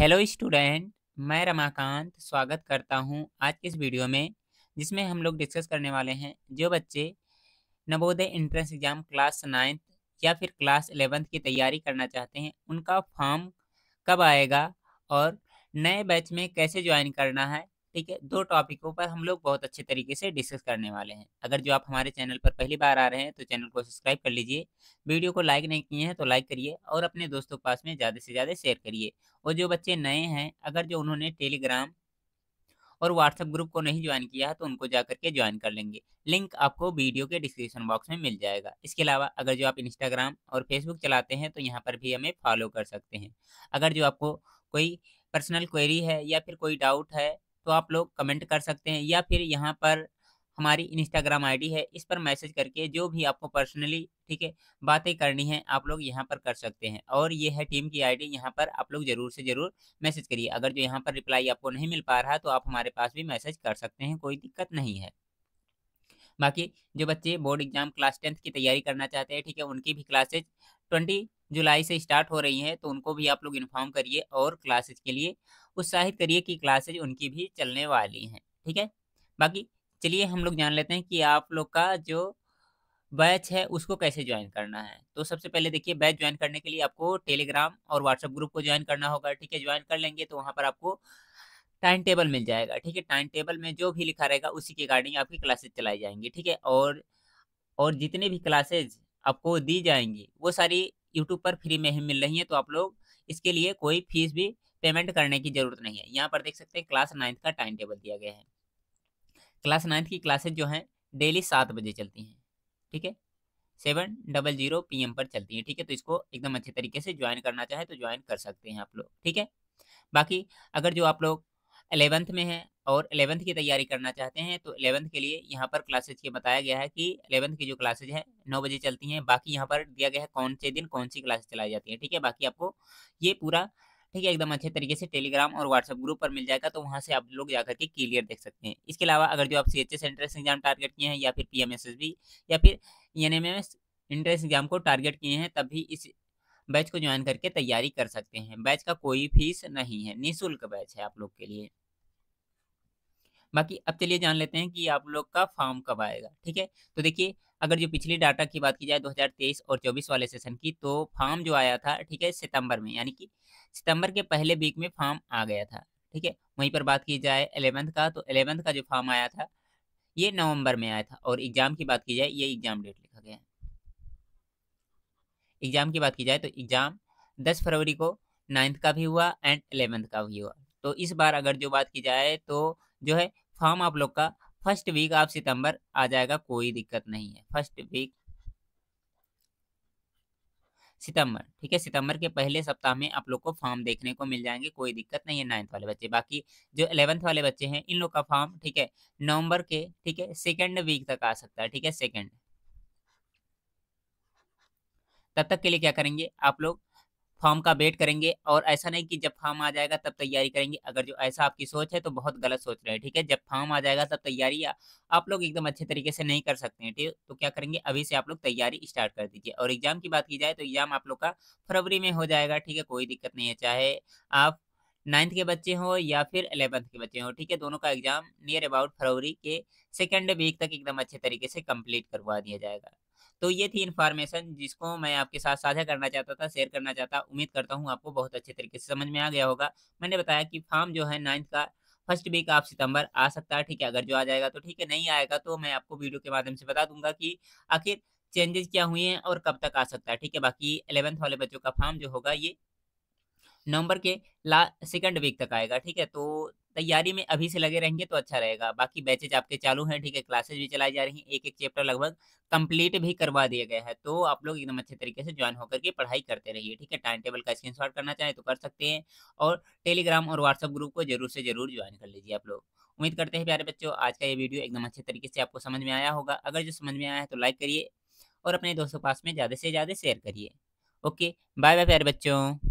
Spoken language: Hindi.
हेलो स्टूडेंट मैं रमाकांत स्वागत करता हूं आज के इस वीडियो में जिसमें हम लोग डिस्कस करने वाले हैं जो बच्चे Navodaya entrance exam class ninth या फिर क्लास एलेवेंथ की तैयारी करना चाहते हैं उनका फॉर्म कब आएगा और नए बैच में कैसे ज्वाइन करना है ठीक है दो टॉपिकों पर हम लोग बहुत अच्छे तरीके से डिस्कस करने वाले हैं अगर जो आप हमारे चैनल पर पहली बार आ रहे हैं तो चैनल को सब्सक्राइब कर लीजिए वीडियो को लाइक नहीं किए हैं तो लाइक करिए और अपने दोस्तों के पास में ज़्यादा से ज़्यादा शेयर करिए और जो बच्चे नए हैं अगर जो उन्होंने टेलीग्राम और व्हाट्सएप ग्रुप को नहीं ज्वाइन किया है तो उनको जा करके ज्वाइन कर लेंगे लिंक आपको वीडियो के डिस्क्रिप्शन बॉक्स में मिल जाएगा इसके अलावा अगर जो आप इंस्टाग्राम और फेसबुक चलाते हैं तो यहाँ पर भी हमें फॉलो कर सकते हैं अगर जो आपको कोई पर्सनल क्वेरी है या फिर कोई डाउट है तो आप लोग कमेंट कर सकते हैं या फिर यहाँ पर हमारी इंस्टाग्राम आईडी है इस पर मैसेज करके जो भी आपको पर्सनली ठीक है बातें करनी है आप लोग यहाँ पर कर सकते हैं और ये है टीम की आईडी यहाँ पर आप लोग जरूर से जरूर मैसेज करिए अगर जो यहाँ पर रिप्लाई आपको नहीं मिल पा रहा तो आप हमारे पास भी मैसेज कर सकते हैं कोई दिक्कत नहीं है बाकी जो बच्चे बोर्ड एग्जाम क्लास टेंथ की तैयारी करना चाहते हैं ठीक है उनकी भी क्लासेज ट्वेंटी जुलाई से स्टार्ट हो रही हैं तो उनको भी आप लोग इन्फॉर्म करिए और क्लासेज के लिए उत्साहित करिए कि क्लासेज उनकी भी चलने वाली हैं ठीक है बाकी चलिए हम लोग जान लेते हैं कि आप लोग का जो बैच है उसको कैसे ज्वाइन करना है तो सबसे पहले देखिए बैच ज्वाइन करने के लिए आपको टेलीग्राम और व्हाट्सएप ग्रुप को ज्वाइन करना होगा ठीक है ज्वाइन कर लेंगे तो वहाँ पर आपको टाइम टेबल मिल जाएगा ठीक है टाइम टेबल में जो भी लिखा रहेगा उसी के अकॉर्डिंग आपकी क्लासेज चलाई जाएंगी ठीक है और और जितने भी क्लासेज आपको दी जाएंगी वो सारी यूट्यूब पर फ्री में ही मिल रही हैं तो आप लोग इसके लिए कोई फीस भी पेमेंट करने की ज़रूरत नहीं है यहाँ पर देख सकते हैं क्लास नाइन्थ का टाइम टेबल दिया गया है क्लास नाइन्थ की क्लासेज जो हैं डेली सात बजे चलती हैं ठीक है सेवन डबल जीरो पी पर चलती हैं ठीक है तो इसको एकदम अच्छे तरीके से ज्वाइन करना चाहे तो ज्वाइन कर सकते हैं आप लोग ठीक है बाकी अगर जो आप लोग एलेवंथ में है और एलेवंथ की तैयारी करना चाहते हैं तो एलेवंथ के लिए यहाँ पर क्लासेज ये बताया गया है कि एलेवंथ की जो क्लासेज है नौ बजे चलती हैं बाकी यहाँ पर दिया गया है कौन से दिन कौन सी क्लासेज चलाई जाती है ठीक है बाकी आपको ये पूरा ठीक है एकदम अच्छे तरीके से टेलीग्राम और व्हाट्सअप ग्रुप पर मिल जाएगा तो वहाँ से आप लोग जाकर के क्लियर देख सकते हैं इसके अलावा अगर जो आप C H S entrance exam target किए हैं या फिर P M S S B या फिर E N M M S entrance exam को टारगेट किए हैं तब भी इस बैच को ज्वाइन करके तैयारी कर सकते हैं बैच का कोई फीस नहीं है निःशुल्क बैच है आप लोग के लिए बाकी अब चलिए जान लेते हैं कि आप लोग का फॉर्म कब आएगा ठीक है तो देखिए अगर जो पिछली डाटा की बात की जाए 2023 और 24 वाले सेशन की तो फॉर्म जो आया था ठीक है सितंबर में यानी कि सितंबर के पहले वीक में फॉर्म आ गया था ठीक है वहीं पर बात की जाए एलेवंथ का तो एलेवंथ का जो फॉर्म आया था ये नवंबर में आया था और एग्जाम की बात की जाए ये एग्जाम डेट लिखा गया है एग्जाम की बात की जाए तो एग्जाम दस फरवरी को नाइन्थ का भी हुआ एंड एलेवंथ का भी हुआ तो इस बार अगर जो बात की जाए तो जो है फॉर्म आप लोग का फर्स्ट वीक आप सितंबर आ जाएगा कोई दिक्कत नहीं है फर्स्ट वीक सितंबर ठीक है सितंबर के पहले सप्ताह में आप लोग को फॉर्म देखने को मिल जाएंगे कोई दिक्कत नहीं है नाइन्थ वाले बच्चे बाकी जो एलेवंथ वाले बच्चे हैं इन लोग का फॉर्म ठीक है नवंबर के ठीक है सेकेंड वीक तक आ सकता है ठीक है सेकेंड तब तक के लिए क्या करेंगे आप लोग फॉर्म का वेट करेंगे और ऐसा नहीं कि जब फॉर्म आ जाएगा तब तैयारी करेंगे अगर जो ऐसा आपकी सोच है तो बहुत गलत सोच रहे हैं ठीक है जब फॉर्म आ जाएगा तब तैयारी आप लोग एकदम अच्छे तरीके से नहीं कर सकते हैं ठीक तो क्या करेंगे अभी से आप लोग तैयारी स्टार्ट कर दीजिए और एग्जाम की बात की जाए तो एग्जाम आप लोग का फरवरी में हो जाएगा ठीक है कोई दिक्कत नहीं है चाहे आप नाइन्थ के बच्चे हो या फिर अलेवंथ के बच्चे हो ठीक है दोनों का एग्जाम नियर अबाउट फरवरी के सेकेंड वीक तक एकदम अच्छे तरीके से कंप्लीट करवा दिया जाएगा तो ये थी इन्फॉर्मेशन जिसको मैं आपके साथ साझा करना चाहता था शेयर करना चाहता उम्मीद करता हूँ आपको बहुत अच्छे तरीके से समझ में आ गया होगा मैंने बताया कि फॉर्म जो है नाइन्थ का फर्स्ट वीक आप सितंबर आ सकता है ठीक है अगर जो आ जाएगा तो ठीक है नहीं आएगा तो मैं आपको वीडियो के माध्यम से बता दूंगा कि आखिर चेंजेस क्या हुए हैं और कब तक आ सकता है ठीक है बाकी एलेवेंथ वाले बच्चों का फॉर्म जो होगा ये नवंबर के ला सेकेंड वीक तक आएगा ठीक है तो तैयारी में अभी से लगे रहेंगे तो अच्छा रहेगा बाकी बैचेज आपके चालू हैं ठीक है क्लासेज भी चलाई जा रही हैं एक एक चैप्टर लगभग कंप्लीट भी करवा दिया गया है तो आप लोग एकदम अच्छे तरीके से ज्वाइन होकर के पढ़ाई करते रहिए ठीक है टाइम टेबल का स्क्रीन करना चाहें तो कर सकते हैं और टेलीग्राम और व्हाट्सअप ग्रुप को जरूर से जरूर ज्वाइन कर लीजिए आप लोग उम्मीद करते हैं प्यारे बच्चों आज का ये वीडियो एकदम अच्छे तरीके से आपको समझ में आया होगा अगर जो समझ में आया है तो लाइक करिए और अपने दोस्तों पास में ज़्यादा से ज़्यादा शेयर करिए ओके बाय बाय प्यारे बच्चों